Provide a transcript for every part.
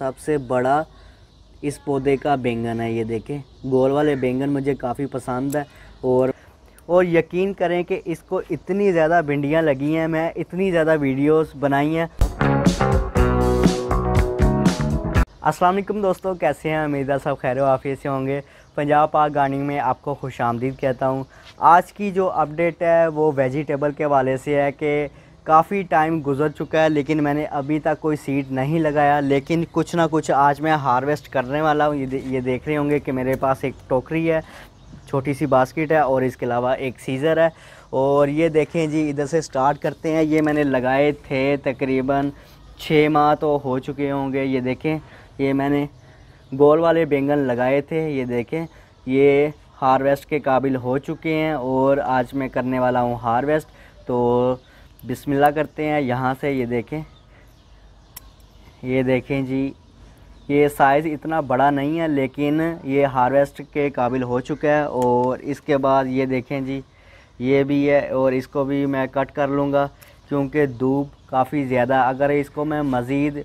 सबसे बड़ा इस पौधे का बैंगन है ये देखें गोल वाले बैंगन मुझे काफ़ी पसंद है और और यकीन करें कि इसको इतनी ज़्यादा भिंडियाँ लगी हैं मैं इतनी ज़्यादा वीडियोस बनाई हैं अस्सलाम वालेकुम दोस्तों कैसे हैं उम्मीदा साहब खैर वाफ़ी से होंगे पंजाब पाक गार्डनिंग में आपको खुश आमदीद कहता हूँ आज की जो अपडेट है वो वेजिटेबल के हवाले से है कि काफ़ी टाइम गुजर चुका है लेकिन मैंने अभी तक कोई सीड नहीं लगाया लेकिन कुछ ना कुछ आज मैं हार्वेस्ट करने वाला हूँ ये दे, ये देख रहे होंगे कि मेरे पास एक टोकरी है छोटी सी बास्केट है और इसके अलावा एक सीज़र है और ये देखें जी इधर से स्टार्ट करते हैं ये मैंने लगाए थे तकरीबन छः माह तो हो चुके होंगे ये देखें ये मैंने गोल वाले बैंगन लगाए थे ये देखें ये हारवेस्ट के काबिल हो चुके हैं और आज मैं करने वाला हूँ हारवेस्ट तो बिस्मिल्लाह करते हैं यहाँ से ये देखें ये देखें जी ये साइज़ इतना बड़ा नहीं है लेकिन ये हार्वेस्ट के काबिल हो चुका है और इसके बाद ये देखें जी ये भी है और इसको भी मैं कट कर लूँगा क्योंकि धूप काफ़ी ज़्यादा अगर इसको मैं मज़ीद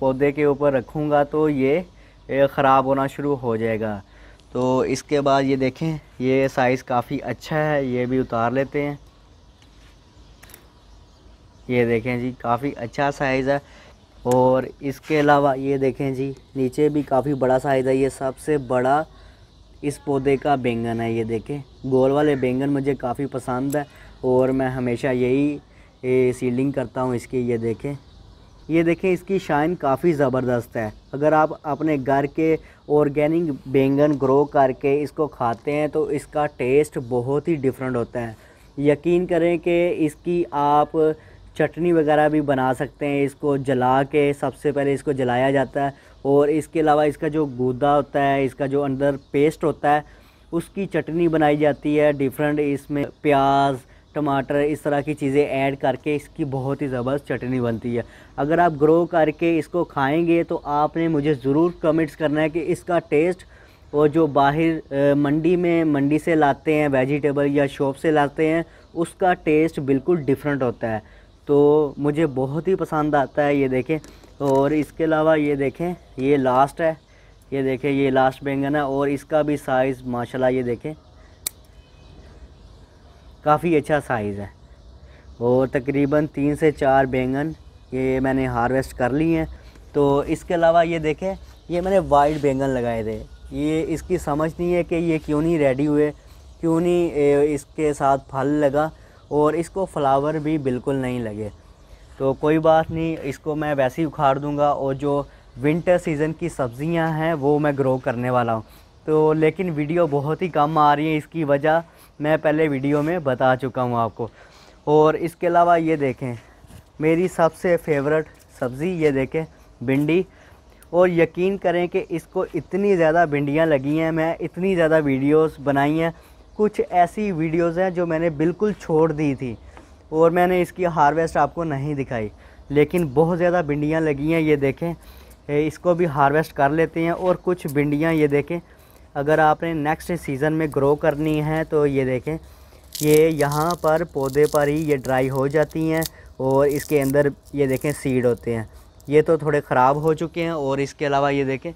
पौधे के ऊपर रखूँगा तो ये ख़राब होना शुरू हो जाएगा तो इसके बाद ये देखें ये साइज़ काफ़ी अच्छा है ये भी उतार लेते हैं ये देखें जी काफ़ी अच्छा साइज़ है और इसके अलावा ये देखें जी नीचे भी काफ़ी बड़ा साइज़ है ये सबसे बड़ा इस पौधे का बैंगन है ये देखें गोल वाले बैंगन मुझे काफ़ी पसंद है और मैं हमेशा यही सीलिंग करता हूँ इसकी ये देखें ये देखें इसकी शाइन काफ़ी ज़बरदस्त है अगर आप अपने घर के ऑर्गेनिक बैंगन ग्रो करके इसको खाते हैं तो इसका टेस्ट बहुत ही डिफरेंट होता है यकीन करें कि इसकी आप चटनी वगैरह भी बना सकते हैं इसको जला के सबसे पहले इसको जलाया जाता है और इसके अलावा इसका जो गूदा होता है इसका जो अंदर पेस्ट होता है उसकी चटनी बनाई जाती है डिफरेंट इसमें प्याज टमाटर इस तरह की चीज़ें ऐड करके इसकी बहुत ही ज़बरदस्त चटनी बनती है अगर आप ग्रो करके इसको खाएंगे तो आपने मुझे ज़रूर कमेंट्स करना है कि इसका टेस्ट और जो बाहर मंडी में मंडी से लाते हैं वेजिटेबल या शॉप से लाते हैं उसका टेस्ट बिल्कुल डिफरेंट होता है तो मुझे बहुत ही पसंद आता है ये देखें और इसके अलावा ये देखें ये लास्ट है ये देखें ये लास्ट बैंगन है और इसका भी साइज़ माशाला ये देखें काफ़ी अच्छा साइज़ है और तकरीबन तीन से चार बैंगन ये मैंने हार्वेस्ट कर ली हैं तो इसके अलावा ये देखें ये मैंने वाइट बैंगन लगाए थे ये इसकी समझ नहीं है कि ये क्यों नहीं रेडी हुए क्यों नहीं इसके साथ फल लगा और इसको फ्लावर भी बिल्कुल नहीं लगे तो कोई बात नहीं इसको मैं वैसे ही उखाड़ दूँगा और जो विंटर सीज़न की सब्ज़ियाँ हैं वो मैं ग्रो करने वाला हूँ तो लेकिन वीडियो बहुत ही कम आ रही है इसकी वजह मैं पहले वीडियो में बता चुका हूँ आपको और इसके अलावा ये देखें मेरी सबसे फेवरेट सब्ज़ी ये देखें भिंडी और यकीन करें कि इसको इतनी ज़्यादा भिंडियाँ लगी हैं मैं इतनी ज़्यादा वीडियोज़ बनाई हैं कुछ ऐसी वीडियोस हैं जो मैंने बिल्कुल छोड़ दी थी और मैंने इसकी हार्वेस्ट आपको नहीं दिखाई लेकिन बहुत ज़्यादा भिंडियाँ लगी हैं ये देखें इसको भी हार्वेस्ट कर लेते हैं और कुछ भिंडियाँ ये देखें अगर आपने नेक्स्ट सीज़न में ग्रो करनी है तो ये देखें ये यहाँ पर पौधे पर ही ये ड्राई हो जाती हैं और इसके अंदर ये देखें सीड होते हैं ये तो थोड़े ख़राब हो चुके हैं और इसके अलावा ये देखें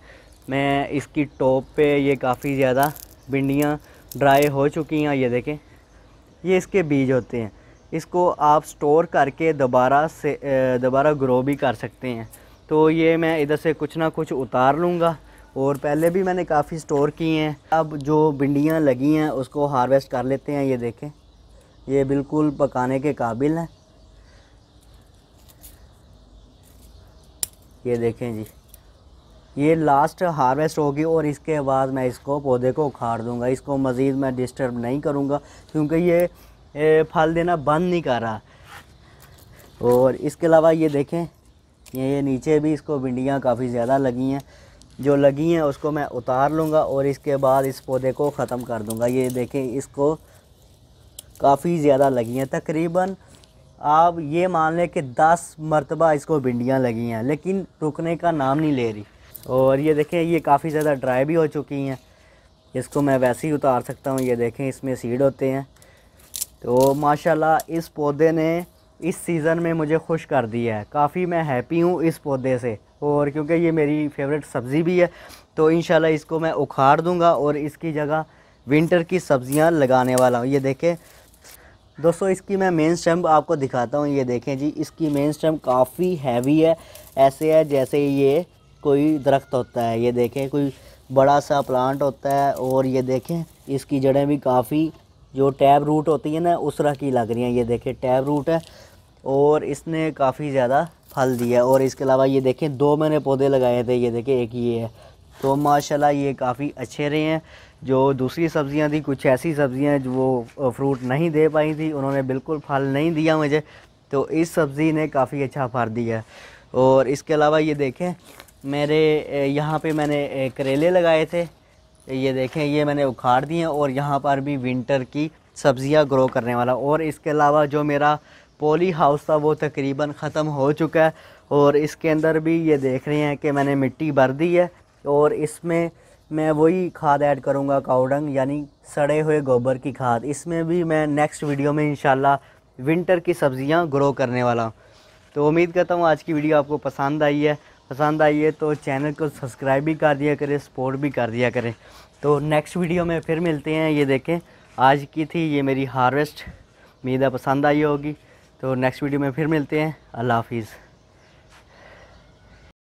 मैं इसकी टॉप पे ये काफ़ी ज़्यादा भिंडियाँ ड्राई हो चुकी हैं ये देखें ये इसके बीज होते हैं इसको आप स्टोर करके दोबारा से दोबारा ग्रो भी कर सकते हैं तो ये मैं इधर से कुछ ना कुछ उतार लूँगा और पहले भी मैंने काफ़ी स्टोर किए हैं अब जो भिंडियाँ लगी हैं उसको हार्वेस्ट कर लेते हैं ये देखें ये बिल्कुल पकाने के काबिल हैं ये देखें जी ये लास्ट हार्वेस्ट होगी और इसके बाद मैं इसको पौधे को उखाड़ दूँगा इसको मज़ीद मैं डिस्टर्ब नहीं करूँगा क्योंकि ये, फल देना बंद नहीं कर रहा और इसके अलावा ये देखें ये नीचे भी इसको भिंडियाँ काफ़ी ज़्यादा लगी हैं जो लगी हैं उसको मैं उतार लूँगा और इसके बाद इस पौधे को ख़त्म कर दूँगा ये देखें इसको काफ़ी ज़्यादा लगी हैं तकरीबन आप ये मान लें कि दस मरतबा इसको भिंडियाँ लगी हैं लेकिन रुकने का नाम नहीं ले रही और ये देखें ये काफ़ी ज़्यादा ड्राई भी हो चुकी हैं इसको मैं वैसे ही उतार सकता हूँ ये देखें इसमें सीड होते हैं तो माशाल्लाह इस पौधे ने इस सीज़न में मुझे खुश कर दिया है काफ़ी मैं हैप्पी हूँ इस पौधे से और क्योंकि ये मेरी फेवरेट सब्ज़ी भी है तो इन इसको मैं उखाड़ दूँगा और इसकी जगह विंटर की सब्ज़ियाँ लगाने वाला हूँ ये देखें दोस्तों इसकी मैं मेन स्टम्प आपको दिखाता हूँ ये देखें जी इसकी मेन स्टम्प काफ़ी हैवी है ऐसे है जैसे ये कोई दरख्त होता है ये देखें कोई बड़ा सा प्लांट होता है और ये देखें इसकी जड़ें भी काफ़ी जो टैब रूट होती है ना उस तरह की लग रही हैं ये देखें टैब रूट है और इसने काफ़ी ज़्यादा फल दिया और इसके अलावा ये देखें दो मैंने पौधे लगाए थे ये देखें एक ये है तो माशाल्लाह ये काफ़ी अच्छे रहे हैं जो दूसरी सब्ज़ियाँ थी कुछ ऐसी सब्ज़ियाँ जो वो फ्रूट नहीं दे पाई थी उन्होंने बिल्कुल फल नहीं दिया मुझे तो इस सब्ज़ी ने काफ़ी अच्छा फल दिया और इसके अलावा ये देखें मेरे यहाँ पे मैंने करेले लगाए थे ये देखें ये मैंने उखाड़ दिए और यहाँ पर भी विंटर की सब्ज़ियाँ ग्रो करने वाला और इसके अलावा जो मेरा पोली हाउस था वो तकरीबन ख़त्म हो चुका है और इसके अंदर भी ये देख रहे हैं कि मैंने मिट्टी भर दी है और इसमें मैं वही खाद ऐड करूँगा काउडंग यानी सड़े हुए गोबर की खाद इसमें भी मैं नेक्स्ट वीडियो में इन विंटर की सब्ज़ियाँ ग्रो करने वाला हूँ तो उम्मीद करता हूँ आज की वीडियो आपको पसंद आई है पसंद आई है तो चैनल को सब्सक्राइब भी कर दिया करें सपोर्ट भी कर दिया करें तो नेक्स्ट वीडियो में फिर मिलते हैं ये देखें आज की थी ये मेरी हार्वेस्ट उम्मीद पसंद आई होगी तो नेक्स्ट वीडियो में फिर मिलते हैं अल्लाह हाफिज़